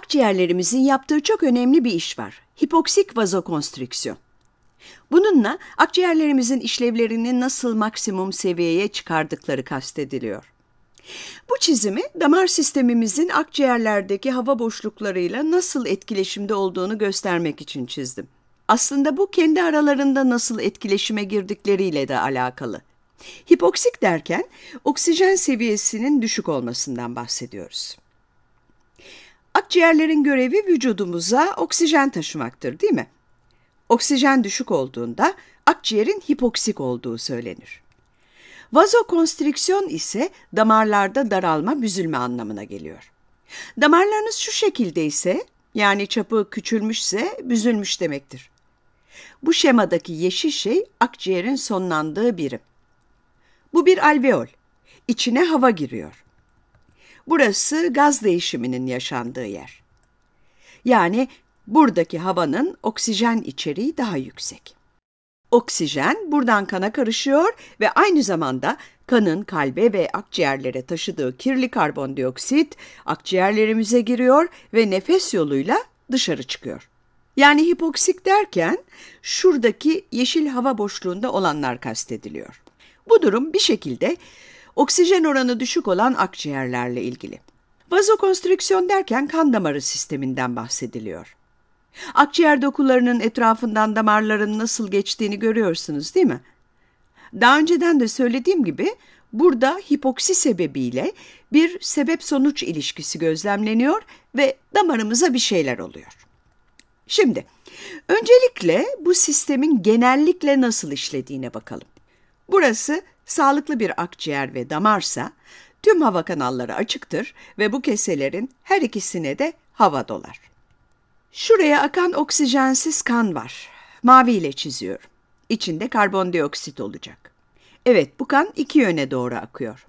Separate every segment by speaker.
Speaker 1: akciğerlerimizin yaptığı çok önemli bir iş var. Hipoksik vazokonstriksiyon. Bununla akciğerlerimizin işlevlerini nasıl maksimum seviyeye çıkardıkları kastediliyor. Bu çizimi damar sistemimizin akciğerlerdeki hava boşluklarıyla nasıl etkileşimde olduğunu göstermek için çizdim. Aslında bu kendi aralarında nasıl etkileşime girdikleriyle de alakalı. Hipoksik derken oksijen seviyesinin düşük olmasından bahsediyoruz. Akciğerlerin görevi vücudumuza oksijen taşımaktır değil mi? Oksijen düşük olduğunda akciğerin hipoksik olduğu söylenir. Vazokonstriksiyon ise damarlarda daralma, büzülme anlamına geliyor. Damarlarınız şu şekilde ise, yani çapı küçülmüşse büzülmüş demektir. Bu şemadaki yeşil şey akciğerin sonlandığı birim. Bu bir alveol. İçine hava giriyor. Burası gaz değişiminin yaşandığı yer. Yani buradaki havanın oksijen içeriği daha yüksek. Oksijen buradan kana karışıyor ve aynı zamanda kanın kalbe ve akciğerlere taşıdığı kirli karbondioksit akciğerlerimize giriyor ve nefes yoluyla dışarı çıkıyor. Yani hipoksik derken şuradaki yeşil hava boşluğunda olanlar kastediliyor. Bu durum bir şekilde oksijen oranı düşük olan akciğerlerle ilgili. Vazokonstriksiyon derken kan damarı sisteminden bahsediliyor. Akciğer dokularının etrafından damarların nasıl geçtiğini görüyorsunuz değil mi? Daha önceden de söylediğim gibi burada hipoksi sebebiyle bir sebep-sonuç ilişkisi gözlemleniyor ve damarımıza bir şeyler oluyor. Şimdi öncelikle bu sistemin genellikle nasıl işlediğine bakalım. Burası sağlıklı bir akciğer ve damarsa tüm hava kanalları açıktır ve bu keselerin her ikisine de hava dolar. Şuraya akan oksijensiz kan var. Mavi ile çiziyorum. İçinde karbondioksit olacak. Evet bu kan iki yöne doğru akıyor.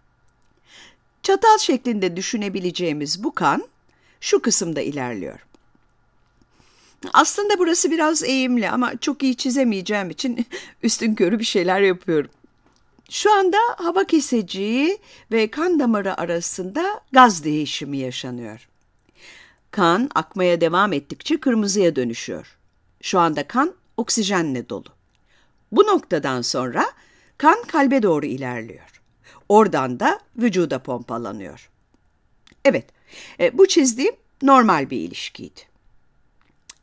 Speaker 1: Çatal şeklinde düşünebileceğimiz bu kan şu kısımda ilerliyor. Aslında burası biraz eğimli ama çok iyi çizemeyeceğim için üstün körü bir şeyler yapıyorum. Şu anda hava keseciği ve kan damarı arasında gaz değişimi yaşanıyor. Kan akmaya devam ettikçe kırmızıya dönüşüyor. Şu anda kan oksijenle dolu. Bu noktadan sonra kan kalbe doğru ilerliyor. Oradan da vücuda pompalanıyor. Evet, e, bu çizdiğim normal bir ilişkiydi.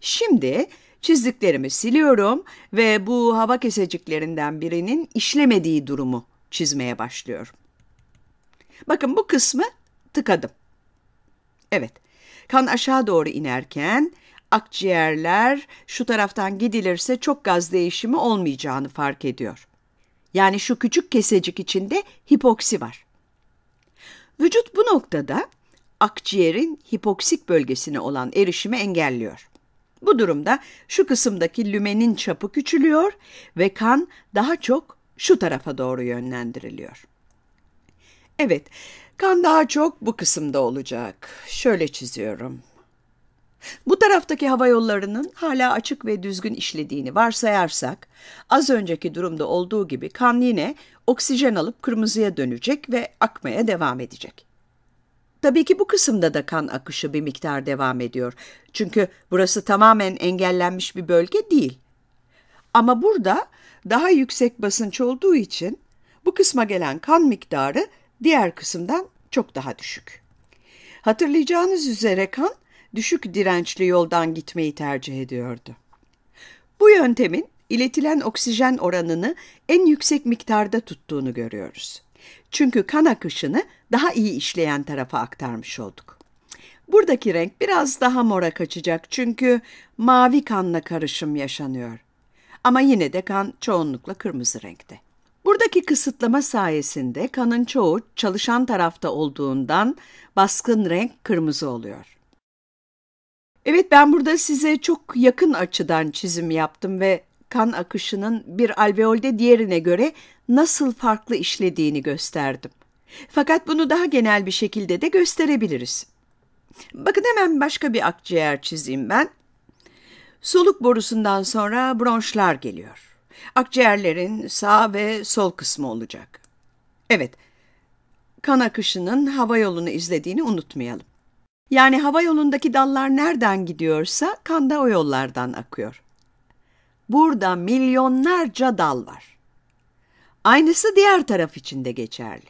Speaker 1: Şimdi Çizdiklerimi siliyorum ve bu hava keseciklerinden birinin işlemediği durumu çizmeye başlıyorum. Bakın bu kısmı tıkadım. Evet, kan aşağı doğru inerken akciğerler şu taraftan gidilirse çok gaz değişimi olmayacağını fark ediyor. Yani şu küçük kesecik içinde hipoksi var. Vücut bu noktada akciğerin hipoksik bölgesine olan erişimi engelliyor. Bu durumda şu kısımdaki lümenin çapı küçülüyor ve kan daha çok şu tarafa doğru yönlendiriliyor. Evet, kan daha çok bu kısımda olacak. Şöyle çiziyorum. Bu taraftaki hava yollarının hala açık ve düzgün işlediğini varsayarsak, az önceki durumda olduğu gibi kan yine oksijen alıp kırmızıya dönecek ve akmaya devam edecek. Tabii ki bu kısımda da kan akışı bir miktar devam ediyor. Çünkü burası tamamen engellenmiş bir bölge değil. Ama burada daha yüksek basınç olduğu için bu kısma gelen kan miktarı diğer kısımdan çok daha düşük. Hatırlayacağınız üzere kan düşük dirençli yoldan gitmeyi tercih ediyordu. Bu yöntemin iletilen oksijen oranını en yüksek miktarda tuttuğunu görüyoruz. Çünkü kan akışını daha iyi işleyen tarafa aktarmış olduk. Buradaki renk biraz daha mora kaçacak çünkü mavi kanla karışım yaşanıyor. Ama yine de kan çoğunlukla kırmızı renkte. Buradaki kısıtlama sayesinde kanın çoğu çalışan tarafta olduğundan baskın renk kırmızı oluyor. Evet ben burada size çok yakın açıdan çizim yaptım ve kan akışının bir alveolde diğerine göre nasıl farklı işlediğini gösterdim. Fakat bunu daha genel bir şekilde de gösterebiliriz. Bakın hemen başka bir akciğer çizeyim ben. Soluk borusundan sonra bronşlar geliyor. Akciğerlerin sağ ve sol kısmı olacak. Evet, kan akışının hava yolunu izlediğini unutmayalım. Yani hava yolundaki dallar nereden gidiyorsa kan da o yollardan akıyor. Burada milyonlarca dal var. Aynısı diğer taraf için de geçerli.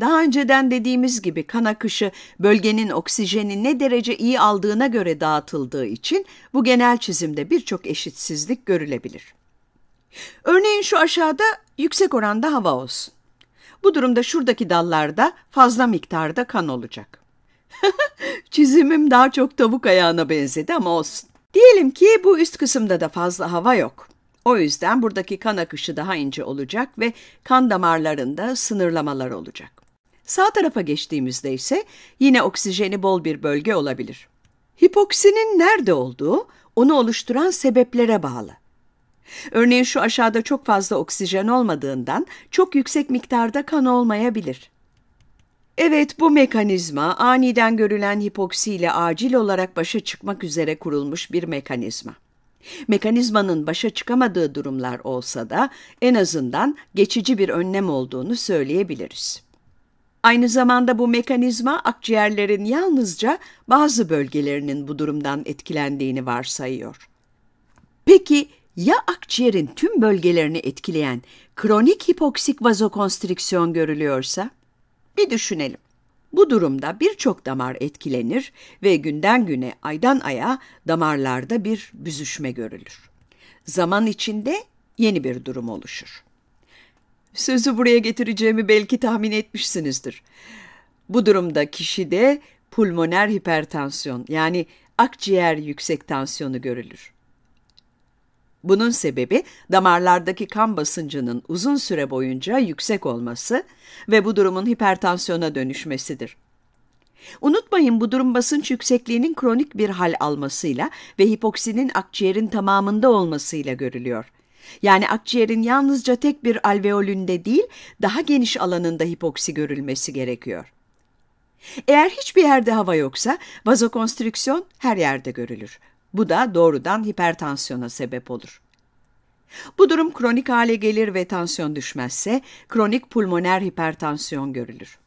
Speaker 1: Daha önceden dediğimiz gibi kan akışı bölgenin oksijeni ne derece iyi aldığına göre dağıtıldığı için bu genel çizimde birçok eşitsizlik görülebilir. Örneğin şu aşağıda yüksek oranda hava olsun. Bu durumda şuradaki dallarda fazla miktarda kan olacak. Çizimim daha çok tavuk ayağına benzedi ama olsun. Diyelim ki bu üst kısımda da fazla hava yok. O yüzden buradaki kan akışı daha ince olacak ve kan damarlarında sınırlamalar olacak. Sağ tarafa geçtiğimizde ise yine oksijeni bol bir bölge olabilir. Hipoksinin nerede olduğu onu oluşturan sebeplere bağlı. Örneğin şu aşağıda çok fazla oksijen olmadığından çok yüksek miktarda kan olmayabilir. Evet bu mekanizma aniden görülen hipoksi ile acil olarak başa çıkmak üzere kurulmuş bir mekanizma. Mekanizmanın başa çıkamadığı durumlar olsa da en azından geçici bir önlem olduğunu söyleyebiliriz. Aynı zamanda bu mekanizma akciğerlerin yalnızca bazı bölgelerinin bu durumdan etkilendiğini varsayıyor. Peki ya akciğerin tüm bölgelerini etkileyen kronik hipoksik vazokonstriksiyon görülüyorsa? Bir düşünelim. Bu durumda birçok damar etkilenir ve günden güne aydan aya damarlarda bir büzüşme görülür. Zaman içinde yeni bir durum oluşur. Sözü buraya getireceğimi belki tahmin etmişsinizdir. Bu durumda kişide pulmoner hipertansiyon yani akciğer yüksek tansiyonu görülür. Bunun sebebi damarlardaki kan basıncının uzun süre boyunca yüksek olması ve bu durumun hipertansiyona dönüşmesidir. Unutmayın bu durum basınç yüksekliğinin kronik bir hal almasıyla ve hipoksinin akciğerin tamamında olmasıyla görülüyor. Yani akciğerin yalnızca tek bir alveolünde değil, daha geniş alanında hipoksi görülmesi gerekiyor. Eğer hiçbir yerde hava yoksa vazokonstrüksiyon her yerde görülür. Bu da doğrudan hipertansiyona sebep olur. Bu durum kronik hale gelir ve tansiyon düşmezse kronik pulmoner hipertansiyon görülür.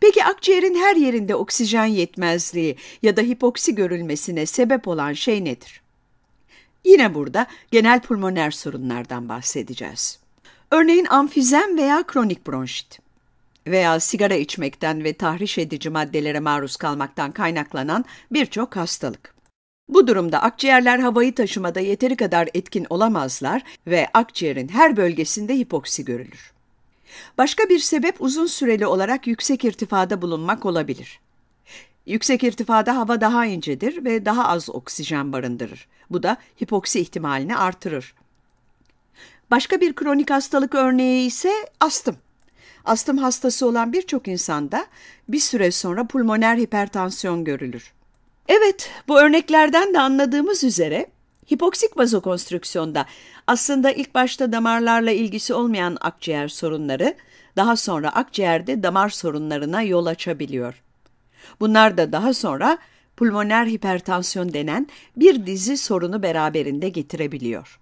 Speaker 1: Peki akciğerin her yerinde oksijen yetmezliği ya da hipoksi görülmesine sebep olan şey nedir? Yine burada genel pulmoner sorunlardan bahsedeceğiz. Örneğin amfizem veya kronik bronşit veya sigara içmekten ve tahriş edici maddelere maruz kalmaktan kaynaklanan birçok hastalık. Bu durumda akciğerler havayı taşımada yeteri kadar etkin olamazlar ve akciğerin her bölgesinde hipoksi görülür. Başka bir sebep uzun süreli olarak yüksek irtifada bulunmak olabilir. Yüksek irtifada hava daha incedir ve daha az oksijen barındırır. Bu da hipoksi ihtimalini artırır. Başka bir kronik hastalık örneği ise astım. Astım hastası olan birçok insanda bir süre sonra pulmoner hipertansiyon görülür. Evet, bu örneklerden de anladığımız üzere hipoksik vazokonstrüksiyonda aslında ilk başta damarlarla ilgisi olmayan akciğer sorunları daha sonra akciğerde damar sorunlarına yol açabiliyor. Bunlar da daha sonra pulmoner hipertansiyon denen bir dizi sorunu beraberinde getirebiliyor.